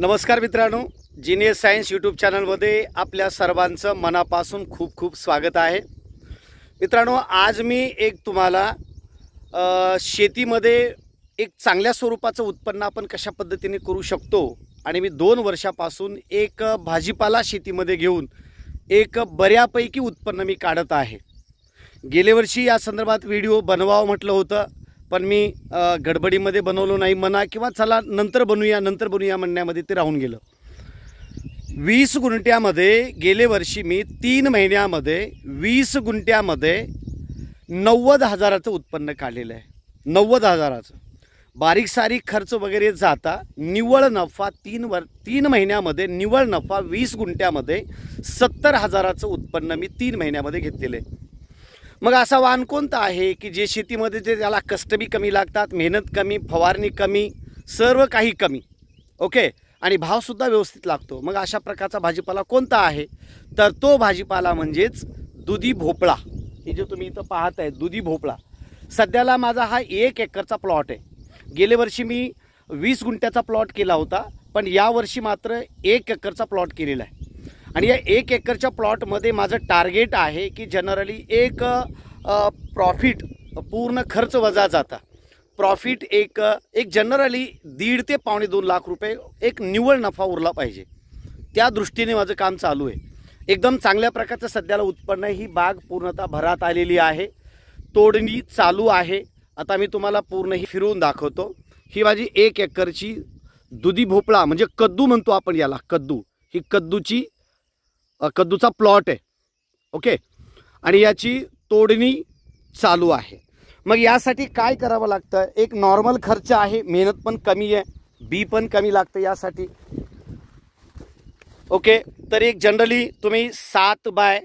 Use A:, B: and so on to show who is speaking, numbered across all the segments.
A: नमस्कार मित्रांनो genius science YouTube चॅनलमध्ये आपल्या सर्वांचं मनापासून खूप खूप स्वागत आहे मित्रांनो आज मी एक तुम्हाला शेतीमध्ये एक चांगल्या स्वरूपाचं उत्पन्न आपण कशा पद्धतीने करू शकतो आणि मी दोन वर्षापासून एक भाजीपाला शेतीमध्ये घेऊन एक बऱ्यापैकी उत्पन्न मी काढत आहे गेल्या वर्षी या संदर्भात व्हिडिओ बनवावं म्हटलं होतं पण मी गडबडीमध्ये बनवलो नाही म्हणा किंवा चला नंतर बनवूया नंतर बनवूया म्हणण्यामध्ये ते राहून गेलं वीस गुंट्यामध्ये गेले वर्षी मी तीन महिन्यामध्ये वीस गुंट्यामध्ये नव्वद हजाराचं उत्पन्न काढलेलं आहे नव्वद हजाराचं बारीक सारीक खर्च वगैरे जाता निव्वळ नफा तीन वर तीन महिन्यामध्ये निव्वळ नफा वीस गुंट्यामध्ये सत्तर हजाराचं उत्पन्न मी तीन महिन्यामध्ये घेतलेलं आहे मग असा वाहन कोणता आहे की जे शेतीमध्ये जे त्याला कष्ट कमी लागतात मेहनत कमी फवारणी कमी सर्व काही कमी ओके आणि भावसुद्धा व्यवस्थित लागतो मग अशा प्रकारचा भाजीपाला कोणता आहे तर तो भाजीपाला म्हणजेच दुधी भोपळा हे जे तुम्ही इथं पाहत आहे दुधी भोपळा सध्याला माझा हा एक एकरचा प्लॉट आहे गेल्या वर्षी मी वीस गुंट्याचा प्लॉट केला होता पण यावर्षी मात्र एक एकरचा प्लॉट केलेला आहे आणि या एक एकरच्या प्लॉटमध्ये माझं टार्गेट आहे की जनरली एक प्रॉफिट पूर्ण खर्च वजा जाता प्रॉफिट एक एक जनरली दीड ते पावणे दोन लाख रुपये एक निव्वळ नफा उरला पाहिजे त्या दृष्टीने माझं काम चालू आहे एकदम चांगल्या प्रकारचं सध्याला उत्पन्न ही बाग पूर्णतः भरात आलेली आहे तोडणी चालू आहे आता मी तुम्हाला पूर्ण ही फिरवून दाखवतो ही माझी एक एकरची दुधी भोपळा म्हणजे कद्दू म्हणतो आपण याला कद्दू ही कद्दूची कद्दूचा प्लॉट आहे ओके आणि याची तोडणी चालू आहे मग यासाठी काय करावं लागतं एक नॉर्मल खर्च आहे मेहनत पण कमी आहे बी पण कमी लागतं यासाठी ओके तर एक जनरली तुम्ही सात बाय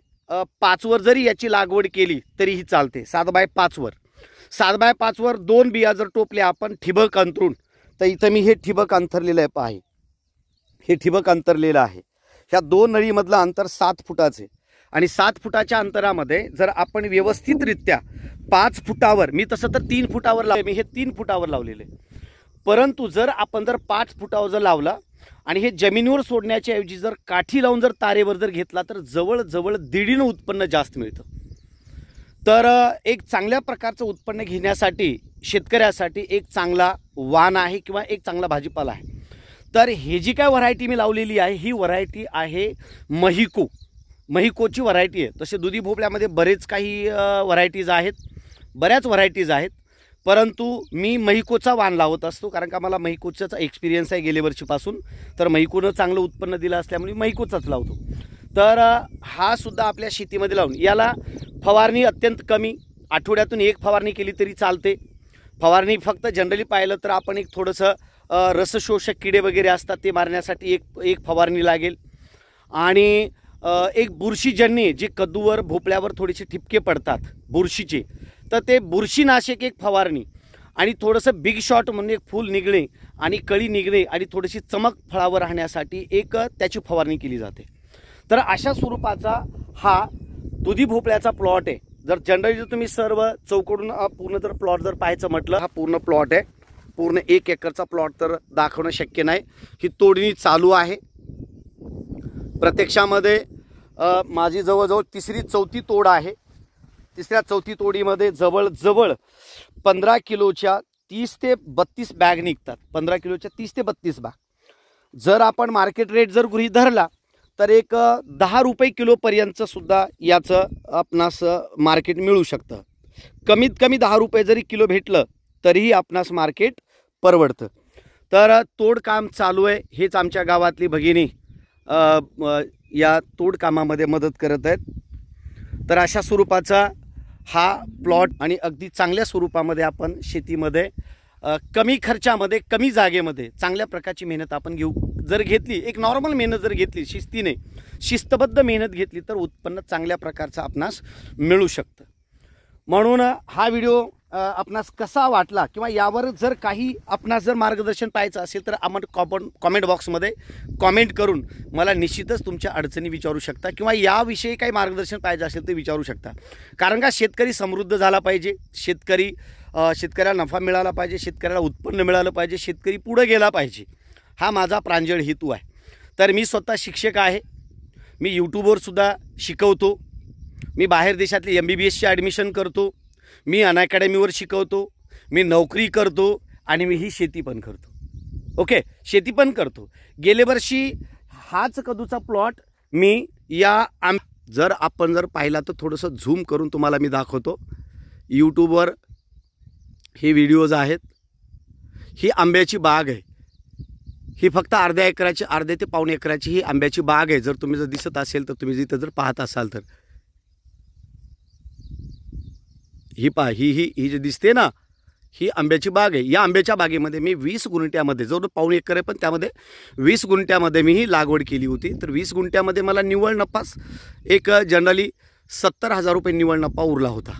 A: पाचवर जरी याची लागवड केली तरीही चालते सात बाय पाचवर सात बाय पाचवर दोन बिया जर टोपल्या आपण ठिबक अंतरून तर इथं मी हे ठिबक अंतरलेलं आहे पाहे हे ठिबक अंतरलेलं आहे ह्या दोन नळीमधलं अंतर सात फुटाचे आणि सात फुटाच्या अंतरामध्ये जर आपण व्यवस्थितरित्या पाच फुटावर मी तसं तर तीन फुटावर लावले मी हे तीन फुटावर लावलेले परंतु जर आपण जर पाच फुटावर जर लावला आणि हे जमिनीवर सोडण्याच्याऐवजी ऐवजी जर काठी लावून जर तारेवर जर घेतला तर जवळजवळ दीडीनं उत्पन्न जास्त मिळतं तर एक चांगल्या प्रकारचं उत्पन्न घेण्यासाठी शेतकऱ्यासाठी एक चांगला वान आहे किंवा एक चांगला भाजीपाला आहे तर हे जी काय व्हरायटी मी लावलेली आहे ही व्हरायटी आहे महिको महिकोची व्हरायटी आहे तसे दुधी भोपळ्यामध्ये बरेच काही व्हरायटीज आहेत बऱ्याच व्हरायटीज आहेत परंतु मी महिकोचा वान लावत असतो कारण का मला महिकोचाच एक्सपिरियन्स आहे गेल्या वर्षीपासून तर महिकोनं चांगलं उत्पन्न दिलं असल्यामुळे महिकोचाच लावतो तर हा सुद्धा आपल्या शेतीमध्ये लावून याला फवारणी अत्यंत कमी आठवड्यातून एक फवारणी केली तरी चालते फवारणी फक्त जनरली पाहिलं तर आपण एक थोडंसं रसशोषक किडे वगैरे असतात ते मारण्यासाठी एक एक फवारणी लागेल आणि एक बुरशीजन्य जे कद्दूवर भोपळ्यावर थोडेसे ठिपके पडतात बुरशीचे तर ते बुरशीनाशक एक फवारणी आणि थोडंसं बिग शॉट म्हणून एक फूल निघणे आणि कळी निघणे आणि थोडीशी चमक फळावर राहण्यासाठी एक त्याची फवारणी केली जाते तर अशा स्वरूपाचा हा दुधी भोपळ्याचा प्लॉट आहे जर जनरली तुम्ही सर्व चौकडून पूर्ण जर प्लॉट जर पाहायचं म्हटलं हा पूर्ण प्लॉट आहे पूर्ण एक एकरचा प्लॉट तर दाखवणं शक्य नाही ही तोडणी चालू आहे प्रत्यक्षामध्ये माझी जवळजवळ तिसरी चौथी तोड आहे तिसऱ्या चौथी तोडीमध्ये जवळजवळ पंधरा किलोच्या तीस ते बत्तीस बॅग निघतात पंधरा किलोच्या तीस ते बत्तीस बॅग जर आपण मार्केट रेट जर गृहीत धरला तर एक दहा रुपये सुद्धा याचं आपणास मार्केट मिळू शकतं कमीत कमी दहा रुपये जरी किलो भेटलं तरीही आपणास मार्केट परवडतं तर तोडकाम चालू आहे हेच आमच्या गावातली भगिनी या तोडकामामध्ये मदत करत आहेत तर अशा स्वरूपाचा हा प्लॉट आणि अगदी चांगल्या स्वरूपामध्ये आपण शेतीमध्ये कमी खर्चामध्ये कमी जागेमध्ये चांगल्या प्रकारची मेहनत आपण घेऊ जर घेतली एक नॉर्मल मेहनत जर घेतली शिस्तीने शिस्तबद्ध मेहनत घेतली तर उत्पन्न चांगल्या प्रकारचं आपणास मिळू शकतं म्हणून हा व्हिडिओ आपणास कसा वाटला किंवा यावर जर काही आपणास जर मार्गदर्शन पाहायचं असेल तर आपण कॉपन कॉमेंट बॉक्समध्ये कॉमेंट करून मला निश्चितच तुमच्या अडचणी विचारू शकता किंवा याविषयी काही मार्गदर्शन पाहिजे असेल ते विचारू शकता कारण का शेतकरी समृद्ध झाला पाहिजे शेतकरी शेतकऱ्याला नफा मिळाला पाहिजे शेतकऱ्याला उत्पन्न मिळालं पाहिजे शेतकरी पुढं गेला पाहिजे हा माझा प्रांजळ हेतू आहे तर मी स्वतः शिक्षक आहे मी यूट्यूबवरसुद्धा शिकवतो मी बाहेर देशातले एम बी बी एसचे ॲडमिशन करतो मी अनअकॅडमीवर शिकवतो मी नोकरी करतो आणि मी ही शेती पण करतो ओके शेती पण करतो गेले वर्षी हाच कदूचा प्लॉट मी या आम जर आपण जर पाहिला तर थोडंसं झूम करून तुम्हाला मी दाखवतो यूट्यूबवर हे व्हिडिओज आहेत ही आंब्याची बाग आहे ही फक्त अर्ध्या एकराची अर्ध्या ते पावणे एकराची ही आंब्याची बाग आहे जर तुम्ही जर दिसत असेल तर तुम्ही जिथं जर पाहत असाल तर ही पा ही ही ही जी दिसते ना ही आंब्याची बाग आहे या आंब्याच्या बागेमध्ये मी वीस गुंट्यामध्ये जवळ पाऊण एकर आहे पण त्यामध्ये वीस गुंट्यामध्ये मी ही लागवड केली होती तर वीस गुंट्यामध्ये मला निव्वळ नफाच एक जनरली सत्तर हजार रुपये निव्वळ नफा उरला होता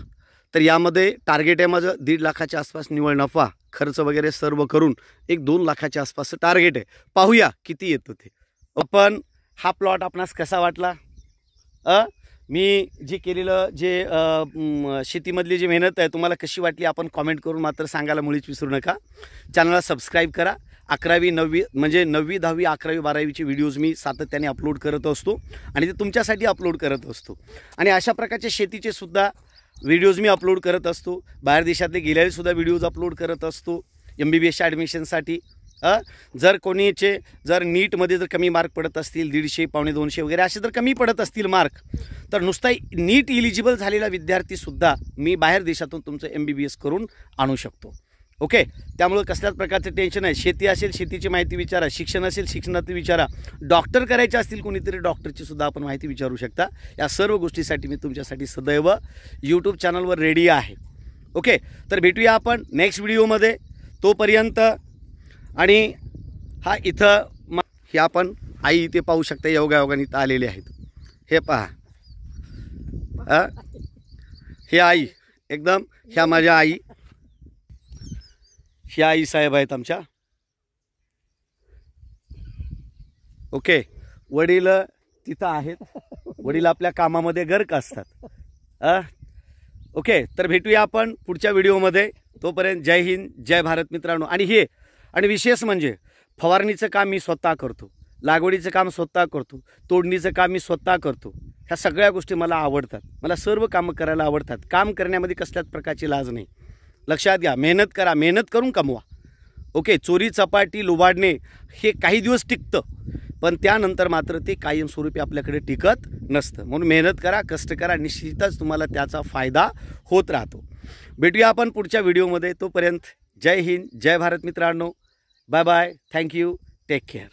A: तर यामध्ये टार्गेट आहे माझं दीड लाखाच्या आसपास निव्वळ नफा खर्च वगैरे सर्व करून एक दोन लाखाच्या आसपासचं टार्गेट आहे पाहूया किती येतं ते पण हा प्लॉट आपणास कसा वाटला अ मी जे केलेलं जे शेतीमधली जी मेहनत आहे तुम्हाला कशी वाटली आपण कॉमेंट करून मात्र सांगायला मुळीच विसरू नका चॅनलला सबस्क्राईब करा अकरावी नववी म्हणजे नववी दहावी अकरावी बारावीचे व्हिडिओज मी सातत्याने अपलोड करत असतो आणि ते तुमच्यासाठी अपलोड करत असतो आणि अशा प्रकारचे शेतीचे सुद्धा व्हिडिओज मी अपलोड करत असतो बाहेर देशातले गेल्यावेळीसुद्धा व्हिडिओज अपलोड करत असतो एम बी बी एसच्या ॲडमिशनसाठी जर कोणीचे जर नीटमध्ये जर कमी मार्क पडत असतील दीडशे पावणे दोनशे वगैरे असे जर कमी पडत असतील मार्क तर नुसता नीट इलिजिबल झालेला विद्यार्थीसुद्धा मी बाहेर देशातून तुमचं एम बी बी एस करून आणू शकतो ओके त्यामुळं कसल्याच प्रकारचं टेन्शन आहे शेती असेल शेतीची माहिती विचारा शिक्षण असेल शिक्षणात विचारा डॉक्टर करायचे असतील कोणीतरी डॉक्टरची सुद्धा आपण माहिती विचारू शकता या सर्व गोष्टीसाठी मी तुमच्यासाठी सदैव यूट्यूब चॅनलवर रेडी आहे ओके तर भेटूया आपण नेक्स्ट व्हिडिओमध्ये तोपर्यंत आणि हा इथं मा हे आपण आई इथे पाहू शकता योगायोगाने इथं आलेले आहेत हे पहा हे आई एकदम ह्या माझ्या आई ह्या आई साहेब आहेत आमच्या ओके वडील तिथं आहेत वडील आपल्या कामामध्ये गर्क असतात ओके तर भेटूया आपण पुढच्या व्हिडिओमध्ये तोपर्यंत जय हिंद जय भारत मित्रांनो आणि हे आणि विशेष म्हणजे फवारणीचं काम मी स्वतः करतो लागवडीचं काम स्वतः करतो तोडणीचं काम मी स्वतः करतो ह्या सगळ्या गोष्टी मला आवडतात मला सर्व कामं करायला आवडतात काम करण्यामध्ये कसल्याच प्रकारची लाज नाही लक्षात घ्या मेहनत करा मेहनत करून कमवा ओके चोरी चपाटी लुबाडणे हे काही दिवस टिकतं पण त्यानंतर मात्र ते कायमस्वरूपी आपल्याकडे टिकत नसतं म्हणून मेहनत करा कष्ट करा निश्चितच तुम्हाला त्याचा फायदा होत राहतो भेटूया आपण पुढच्या व्हिडिओमध्ये तोपर्यंत जय हिंद जय भारत मित्रांनो Bye bye. Thank you. Take care.